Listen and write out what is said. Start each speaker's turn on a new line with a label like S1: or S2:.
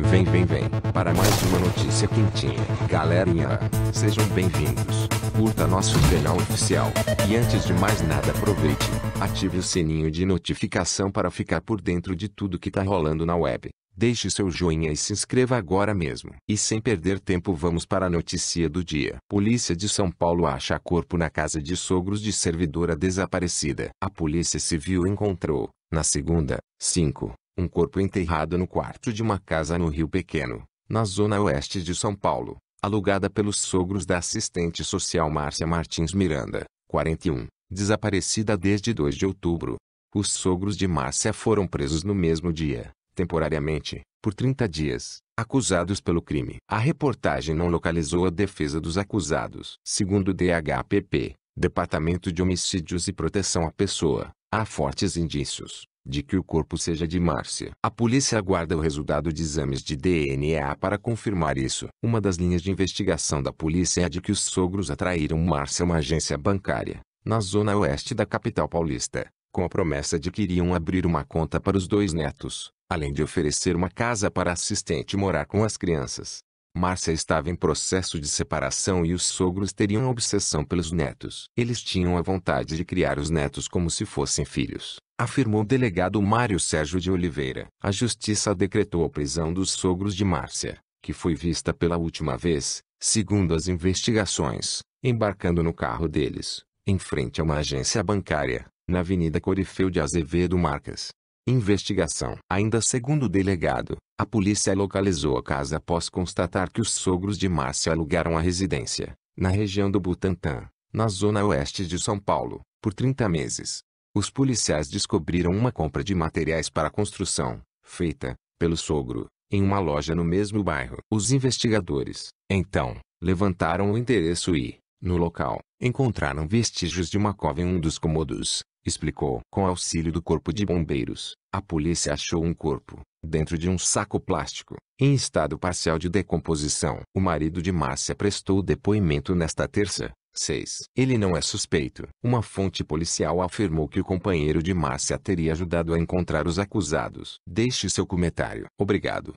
S1: Vem, vem, vem, para mais uma notícia quentinha. Galerinha, sejam bem-vindos. Curta nosso canal oficial. E antes de mais nada, aproveite, ative o sininho de notificação para ficar por dentro de tudo que tá rolando na web. Deixe seu joinha e se inscreva agora mesmo. E sem perder tempo, vamos para a notícia do dia. Polícia de São Paulo acha corpo na casa de sogros de servidora desaparecida. A Polícia Civil encontrou, na segunda, cinco um corpo enterrado no quarto de uma casa no Rio Pequeno, na zona oeste de São Paulo, alugada pelos sogros da assistente social Márcia Martins Miranda, 41, desaparecida desde 2 de outubro. Os sogros de Márcia foram presos no mesmo dia, temporariamente, por 30 dias, acusados pelo crime. A reportagem não localizou a defesa dos acusados. Segundo o DHPP, Departamento de Homicídios e Proteção à Pessoa, há fortes indícios de que o corpo seja de Márcia. A polícia aguarda o resultado de exames de DNA para confirmar isso. Uma das linhas de investigação da polícia é a de que os sogros atraíram Márcia a uma agência bancária, na zona oeste da capital paulista, com a promessa de que iriam abrir uma conta para os dois netos, além de oferecer uma casa para assistente morar com as crianças. Márcia estava em processo de separação e os sogros teriam obsessão pelos netos. Eles tinham a vontade de criar os netos como se fossem filhos, afirmou o delegado Mário Sérgio de Oliveira. A justiça decretou a prisão dos sogros de Márcia, que foi vista pela última vez, segundo as investigações, embarcando no carro deles, em frente a uma agência bancária, na Avenida Corifeu de Azevedo Marques. Investigação. Ainda segundo o delegado, a polícia localizou a casa após constatar que os sogros de Márcia alugaram a residência, na região do Butantã, na zona oeste de São Paulo, por 30 meses. Os policiais descobriram uma compra de materiais para construção, feita, pelo sogro, em uma loja no mesmo bairro. Os investigadores, então, levantaram o endereço e, no local, encontraram vestígios de uma cova em um dos cômodos, explicou. Com auxílio do corpo de bombeiros, a polícia achou um corpo, dentro de um saco plástico, em estado parcial de decomposição. O marido de Márcia prestou depoimento nesta terça. 6. Ele não é suspeito. Uma fonte policial afirmou que o companheiro de Márcia teria ajudado a encontrar os acusados. Deixe seu comentário. Obrigado.